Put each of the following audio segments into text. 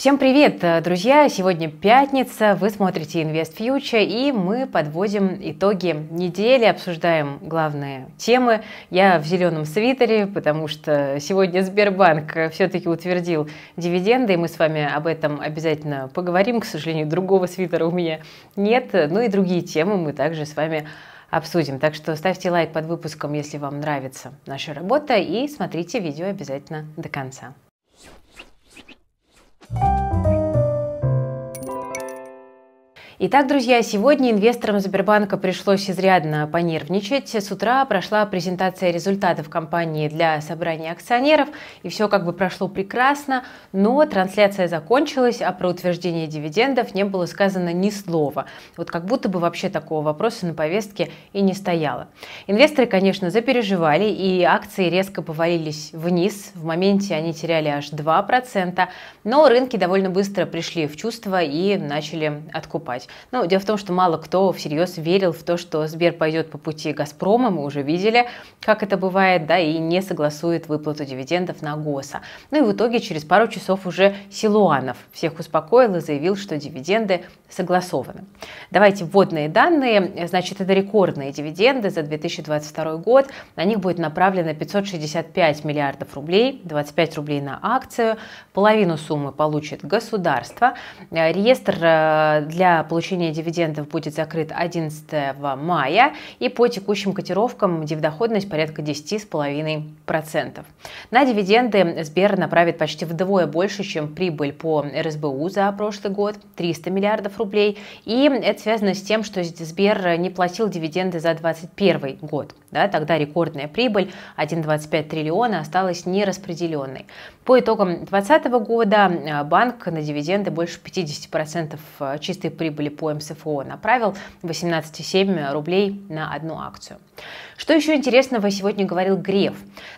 Всем привет, друзья! Сегодня пятница, вы смотрите Invest Future, и мы подводим итоги недели, обсуждаем главные темы. Я в зеленом свитере, потому что сегодня Сбербанк все-таки утвердил дивиденды, и мы с вами об этом обязательно поговорим. К сожалению, другого свитера у меня нет, ну и другие темы мы также с вами обсудим. Так что ставьте лайк под выпуском, если вам нравится наша работа, и смотрите видео обязательно до конца. Итак, друзья, сегодня инвесторам Сбербанка пришлось изрядно понервничать. С утра прошла презентация результатов компании для собрания акционеров, и все как бы прошло прекрасно, но трансляция закончилась, а про утверждение дивидендов не было сказано ни слова. Вот как будто бы вообще такого вопроса на повестке и не стояло. Инвесторы, конечно, запереживали, и акции резко повалились вниз. В моменте они теряли аж 2%, но рынки довольно быстро пришли в чувство и начали откупать. Ну, дело в том, что мало кто всерьез верил в то, что Сбер пойдет по пути Газпрома, мы уже видели, как это бывает, да, и не согласует выплату дивидендов на ГОСа. Ну и в итоге через пару часов уже Силуанов всех успокоил и заявил, что дивиденды согласованы. Давайте вводные данные. Значит, это рекордные дивиденды за 2022 год. На них будет направлено 565 миллиардов рублей, 25 рублей на акцию. Половину суммы получит государство. Э, реестр э, для получения дивидендов будет закрыт 11 мая. И по текущим котировкам дивдоходность порядка 10,5%. На дивиденды Сбер направит почти вдвое больше, чем прибыль по РСБУ за прошлый год – 300 миллиардов рублей. И это связано с тем, что Сбер не платил дивиденды за 2021 год. Да, тогда рекордная прибыль 1,25 триллиона осталась нераспределенной. По итогам 2020 года а, банк на дивиденды больше 50% а, чистой прибыли по МСФО направил 18,7 рублей на одну акцию. Что еще интересного сегодня говорил Греф?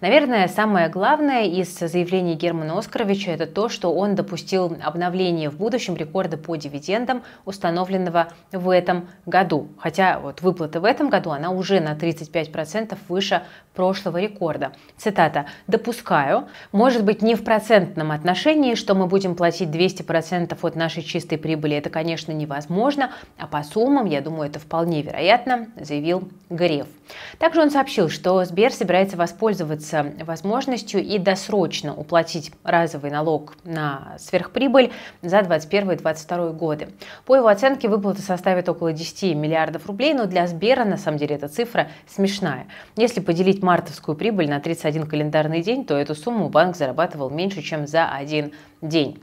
Наверное, самое главное из заявлений Германа Оскаровича это то, что он допустил обновление в будущем рекорда по дивидендам, установленного в этом году. Хотя вот выплата в этом году, она уже на 35% выше прошлого рекорда. Цитата. «Допускаю, может быть, не в процентном отношении, что мы будем платить 200% от нашей чистой прибыли. Это, конечно, невозможно, а по суммам, я думаю, это вполне вероятно», заявил Греф. Так также он сообщил, что Сбер собирается воспользоваться возможностью и досрочно уплатить разовый налог на сверхприбыль за 2021-2022 годы. По его оценке, выплата составит около 10 миллиардов рублей, но для Сбера на самом деле эта цифра смешная. Если поделить мартовскую прибыль на 31 календарный день, то эту сумму банк зарабатывал меньше, чем за один день.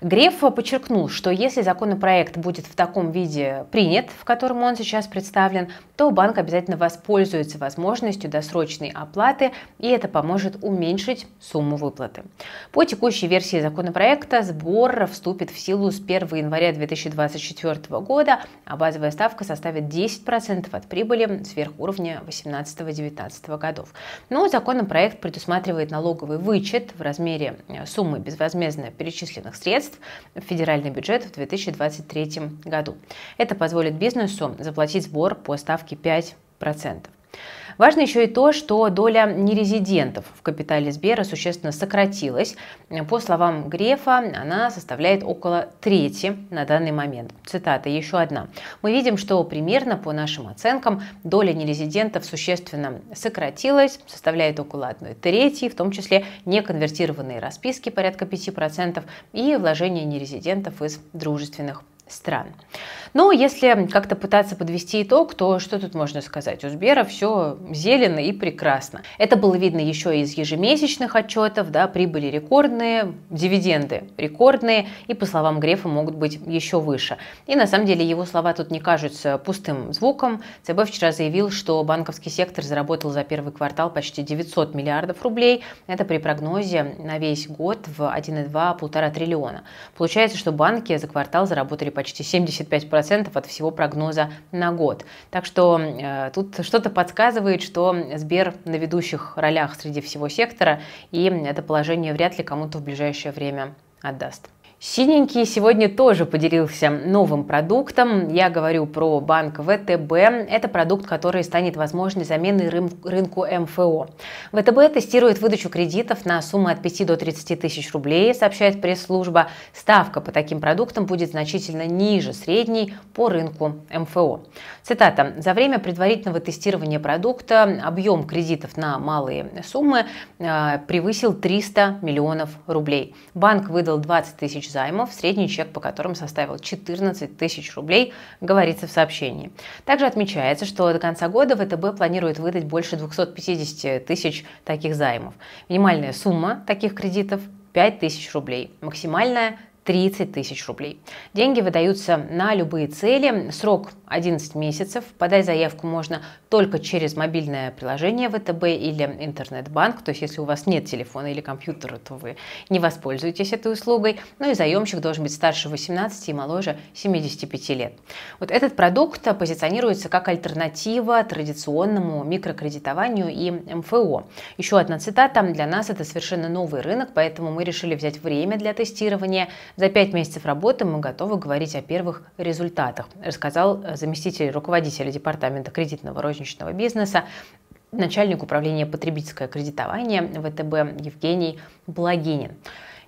Греф подчеркнул, что если законопроект будет в таком виде принят, в котором он сейчас представлен, то банк обязательно воспользуется возможностью досрочной оплаты, и это поможет уменьшить сумму выплаты. По текущей версии законопроекта сбор вступит в силу с 1 января 2024 года, а базовая ставка составит 10% от прибыли сверх уровня 18-19 годов. Но законопроект предусматривает налоговый вычет в размере суммы безвозмездной перечисленных средств в федеральный бюджет в 2023 году. Это позволит бизнесу заплатить сбор по ставке 5%. процентов. Важно еще и то, что доля нерезидентов в капитале Сбера существенно сократилась. По словам Грефа, она составляет около трети на данный момент. Цитата еще одна. Мы видим, что примерно по нашим оценкам доля нерезидентов существенно сократилась, составляет около одной трети, в том числе неконвертированные расписки порядка 5% и вложения нерезидентов из дружественных стран. Но ну, если как-то пытаться подвести итог, то что тут можно сказать? У Сбера все зелено и прекрасно. Это было видно еще из ежемесячных отчетов, да, прибыли рекордные, дивиденды рекордные, и по словам Грефа могут быть еще выше. И на самом деле его слова тут не кажутся пустым звуком. ЦБ вчера заявил, что банковский сектор заработал за первый квартал почти 900 миллиардов рублей. Это при прогнозе на весь год в 1,2-1,5 триллиона. Получается, что банки за квартал заработали почти 75% от всего прогноза на год. Так что э, тут что-то подсказывает, что Сбер на ведущих ролях среди всего сектора, и это положение вряд ли кому-то в ближайшее время отдаст. Синенький сегодня тоже поделился новым продуктом. Я говорю про банк ВТБ. Это продукт, который станет возможной заменой рынку МФО. ВТБ тестирует выдачу кредитов на суммы от 5 до 30 тысяч рублей, сообщает пресс-служба. Ставка по таким продуктам будет значительно ниже средней по рынку МФО. Цитата. «За время предварительного тестирования продукта объем кредитов на малые суммы э, превысил 300 миллионов рублей. Банк выдал 20 тысяч тысяч займов, средний чек по которым составил 14 тысяч рублей, говорится в сообщении. Также отмечается, что до конца года ВТБ планирует выдать больше 250 тысяч таких займов. Минимальная сумма таких кредитов 5 тысяч рублей, максимальная 30 тысяч рублей. Деньги выдаются на любые цели. Срок 11 месяцев. Подать заявку можно только через мобильное приложение ВТБ или интернет-банк. То есть, если у вас нет телефона или компьютера, то вы не воспользуетесь этой услугой. Ну и заемщик должен быть старше 18 и моложе 75 лет. Вот этот продукт позиционируется как альтернатива традиционному микрокредитованию и МФО. Эм Еще одна цитата. Для нас это совершенно новый рынок, поэтому мы решили взять время для тестирования за пять месяцев работы мы готовы говорить о первых результатах, рассказал э, заместитель руководителя Департамента кредитного розничного бизнеса начальник управления потребительского кредитования ВТБ Евгений Благинин.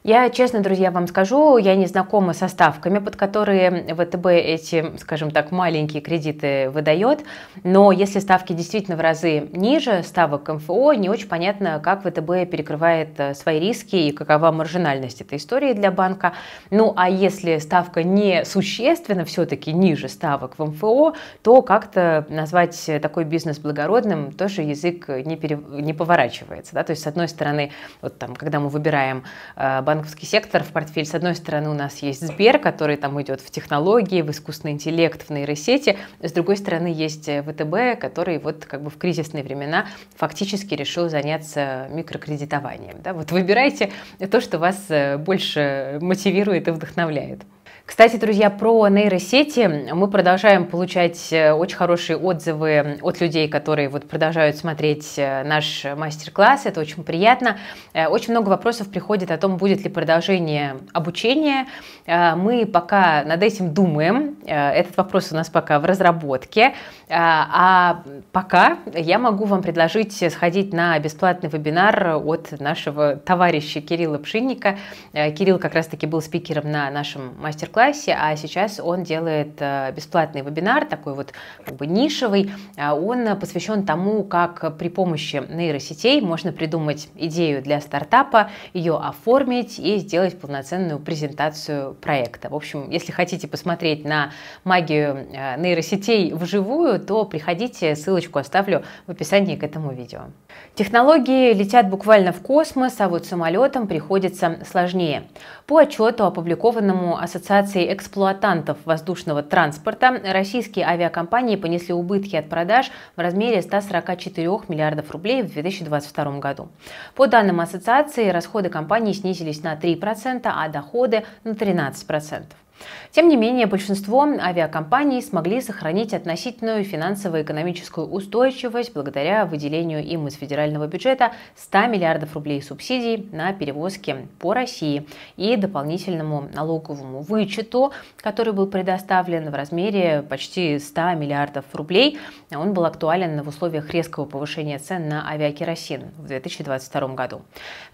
Я, честно, друзья, вам скажу, я не знакома со ставками, под которые ВТБ эти, скажем так, маленькие кредиты выдает, но если ставки действительно в разы ниже ставок МФО, не очень понятно, как ВТБ перекрывает э, свои риски и какова маржинальность этой истории для банка. Ну, а если ставка не существенно все-таки ниже ставок в МФО, то как-то назвать такой бизнес благородным тоже язык не, пере... не поворачивается. Да? То есть, с одной стороны, вот там, когда мы выбираем э, банковский сектор в портфель. С одной стороны, у нас есть Сбер, который там идет в технологии, в искусственный интеллект, в нейросети. С другой стороны, есть э, ВТБ, который вот как бы в кризисные времена фактически решил заняться микрокредитованием. Да? Вот выбирайте то, что вас э, больше мотивирует и вдохновляет. Кстати, друзья, про нейросети мы продолжаем получать э, очень хорошие отзывы от людей, которые вот продолжают смотреть э, наш мастер-класс. Это очень приятно. Э, очень много вопросов приходит о том, будет ли продолжение обучения. Мы пока над этим думаем. Этот вопрос у нас пока в разработке. А пока я могу вам предложить сходить на бесплатный вебинар от нашего товарища Кирилла Пшинника. Кирилл как раз-таки был спикером на нашем мастер-классе классе, а сейчас он делает э, бесплатный вебинар, такой вот как бы нишевый. А он посвящен тому, как при помощи нейросетей можно придумать идею для стартапа, ее оформить и сделать полноценную презентацию проекта. В общем, если хотите посмотреть на магию э, нейросетей вживую, то приходите, ссылочку оставлю в описании к этому видео. Технологии летят буквально в космос, а вот самолетам приходится сложнее. По отчету, опубликованному Ассоциацией Ассоциацией эксплуатантов воздушного транспорта российские авиакомпании понесли убытки от продаж в размере 144 миллиардов рублей в 2022 году. По данным ассоциации, расходы компании снизились на 3%, а доходы на 13%. Тем не менее, большинство авиакомпаний смогли сохранить относительную финансово-экономическую устойчивость благодаря выделению им из федерального бюджета 100 миллиардов рублей субсидий на перевозки по России и дополнительному налоговому вычету, который был предоставлен в размере почти 100 миллиардов рублей. Он был актуален в условиях резкого повышения цен на авиакеросин в 2022 году.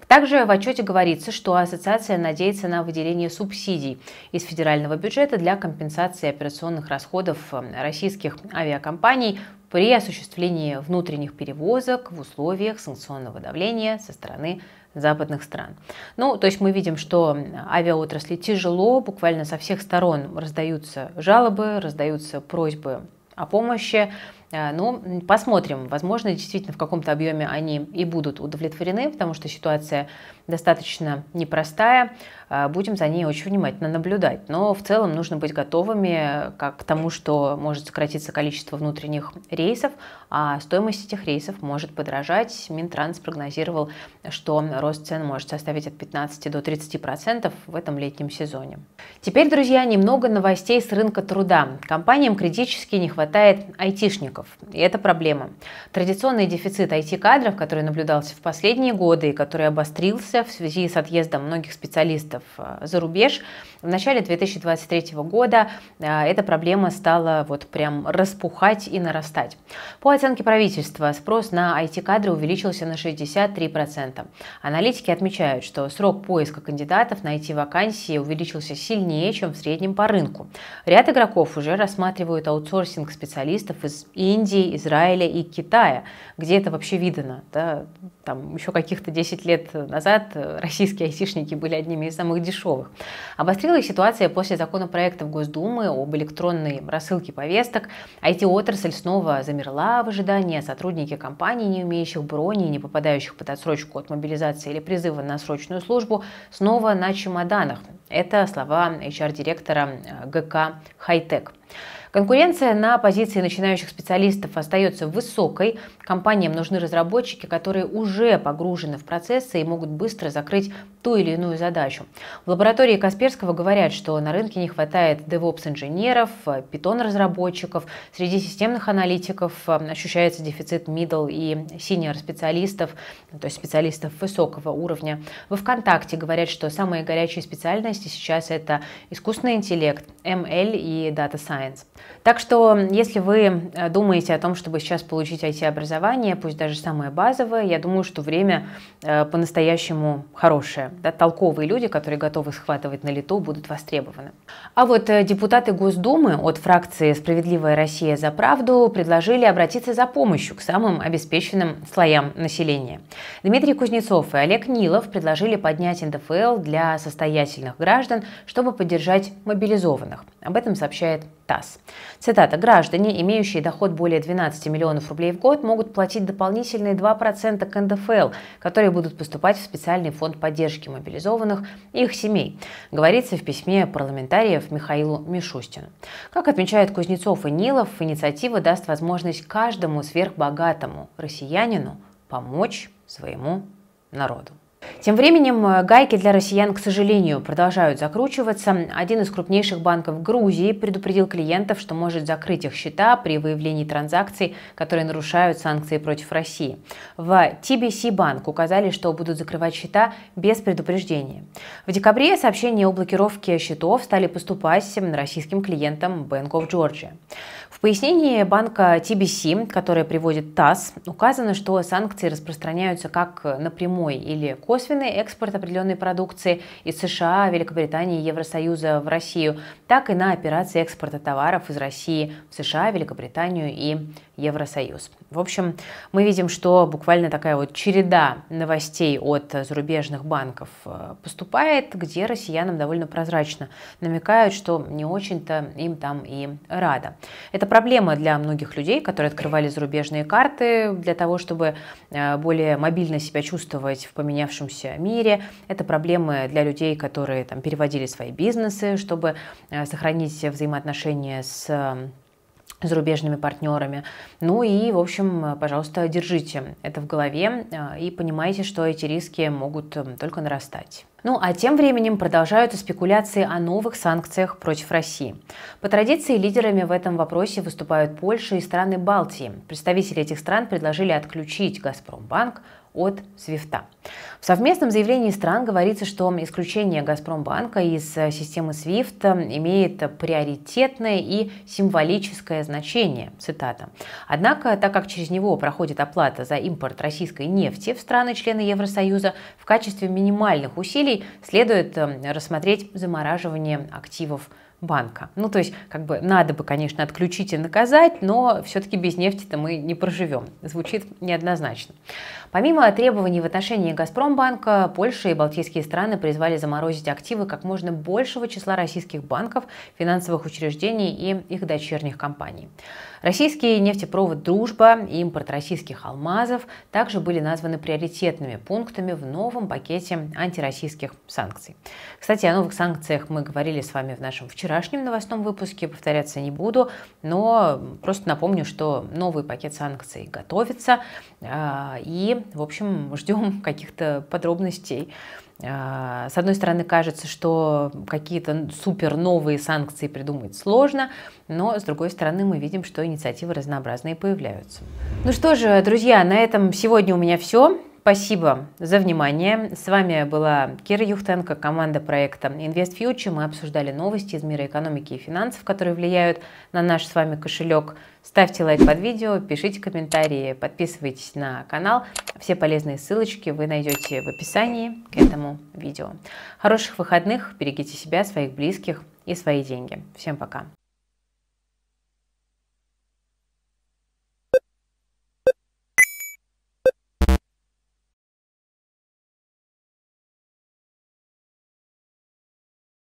Также в отчете говорится, что ассоциация надеется на выделение субсидий из федерального федерального бюджета для компенсации операционных расходов э, российских авиакомпаний при осуществлении внутренних перевозок в условиях санкционного давления со стороны западных стран. Ну, то есть мы видим, что авиаотрасли тяжело, буквально со всех сторон раздаются жалобы, раздаются просьбы о помощи. Э, ну, посмотрим. Возможно, действительно в каком-то объеме они и будут удовлетворены, потому что ситуация достаточно непростая. Э, будем за ней очень внимательно наблюдать. Но в целом нужно быть готовыми как э, к тому, что может сократиться количество внутренних рейсов, а стоимость этих рейсов может подражать. Минтранс прогнозировал, что рост цен может составить от 15 до 30% процентов в этом летнем сезоне. Теперь, друзья, немного новостей с рынка труда. Компаниям критически не хватает айтишников айтишников. И это проблема. Традиционный дефицит IT-кадров, который наблюдался в последние годы и который обострился в связи с отъездом многих специалистов э, за рубеж, в начале 2023 года э, эта проблема стала вот прям распухать и нарастать. По оценке правительства, спрос на IT-кадры увеличился на 63%. Аналитики отмечают, что срок поиска кандидатов на IT-вакансии увеличился сильнее, чем в среднем по рынку. Ряд игроков уже рассматривают аутсорсинг специалистов из, и Индии, Израиля и Китая. Где это вообще видано? Да? Там еще каких-то 10 лет назад э, российские айтишники были одними из самых дешевых. Обострилась ситуация после законопроекта в Госдумы об электронной рассылке повесток. IT-отрасль снова замерла в ожидании, а сотрудники компаний, не умеющих брони не попадающих под отсрочку от мобилизации или призыва на срочную службу, снова на чемоданах. Это слова HR-директора э, ГК «Хайтек». Конкуренция на позиции начинающих специалистов остается высокой. Компаниям нужны разработчики, которые уже погружены в процессы и могут быстро закрыть ту или иную задачу. В лаборатории Касперского говорят, что на рынке не хватает DevOps-инженеров, Python-разработчиков, среди системных аналитиков ощущается дефицит middle и senior специалистов, то есть специалистов высокого уровня. Во ВКонтакте говорят, что самые горячие специальности сейчас это искусственный интеллект, ML и Data Science. Так что, если вы э, думаете о том, чтобы сейчас получить IT-образование, пусть даже самое базовое, я думаю, что время э, по-настоящему хорошее. Да, толковые люди, которые готовы схватывать на лету, будут востребованы. А вот э, депутаты Госдумы от фракции «Справедливая Россия за правду» предложили обратиться за помощью к самым обеспеченным слоям населения. Дмитрий Кузнецов и Олег Нилов предложили поднять НДФЛ для состоятельных граждан, чтобы поддержать мобилизованных. Об этом сообщает ТАСС. Цитата. «Граждане, имеющие доход более 12 миллионов рублей в год, могут платить дополнительные 2% к НДФЛ, которые будут поступать в специальный фонд поддержки мобилизованных и их семей», говорится в письме парламентариев Михаилу Мишустину. Как отмечают Кузнецов и Нилов, инициатива даст возможность каждому сверхбогатому россиянину помочь своему народу. Тем временем э, гайки для россиян, к сожалению, продолжают закручиваться. Один из крупнейших банков Грузии предупредил клиентов, что может закрыть их счета при выявлении транзакций, которые нарушают санкции против России. В TBC банк указали, что будут закрывать счета без предупреждения. В декабре сообщения о блокировке счетов стали поступать российским клиентам Bank of Georgia. В пояснении банка TBC, которое приводит ТАСС, указано, что санкции распространяются как на прямой или косвенный экспорт определенной продукции из США, Великобритании, Евросоюза в Россию, так и на операции экспорта товаров из России в США, Великобританию и Евросоюз. В общем, мы видим, что буквально такая вот череда новостей от зарубежных банков э, поступает, где россиянам довольно прозрачно намекают, что не очень-то им там и рада. Это проблема для многих людей, которые открывали зарубежные карты для того, чтобы э, более мобильно себя чувствовать в поменявшемся мире. Это проблемы для людей, которые там переводили свои бизнесы, чтобы э, сохранить взаимоотношения с зарубежными партнерами. Ну и, в общем, пожалуйста, держите это в голове э, и понимайте, что эти риски могут эм, только нарастать. Ну а тем временем продолжаются спекуляции о новых санкциях против России. По традиции лидерами в этом вопросе выступают Польша и страны Балтии. Представители этих стран предложили отключить «Газпромбанк» от Свифта. В совместном заявлении стран говорится, что исключение Газпромбанка из э, системы SWIFT э, имеет приоритетное и символическое значение, цитата. Однако, так как через него проходит оплата за импорт российской нефти в страны-члены Евросоюза, в качестве минимальных усилий следует э, рассмотреть замораживание активов банка. Ну, то есть, как бы, надо бы, конечно, отключить и наказать, но все-таки без нефти-то мы не проживем. Звучит неоднозначно. Помимо требований в отношении Газпромбанка, Польша и Балтийские страны призвали заморозить активы как можно большего числа российских банков, финансовых учреждений и их дочерних компаний. Российский нефтепровод «Дружба» и импорт российских алмазов также были названы приоритетными пунктами в новом пакете антироссийских санкций. Кстати, о новых санкциях мы говорили с вами в нашем вчерашнем вчерашнем новостном выпуске, повторяться не буду, но просто напомню, что новый пакет санкций готовится, а, и, в общем, ждем каких-то подробностей. А, с одной стороны, кажется, что какие-то супер новые санкции придумать сложно, но с другой стороны, мы видим, что инициативы разнообразные появляются. Ну что же, друзья, на этом сегодня у меня все. Спасибо за внимание. С вами была Кира Юхтенко, команда проекта Invest Future. Мы обсуждали новости из мира экономики и финансов, которые влияют на наш с вами кошелек. Ставьте лайк под видео, пишите комментарии, подписывайтесь на канал. Все полезные ссылочки вы найдете в описании к этому видео. Хороших выходных, берегите себя, своих близких и свои деньги. Всем пока!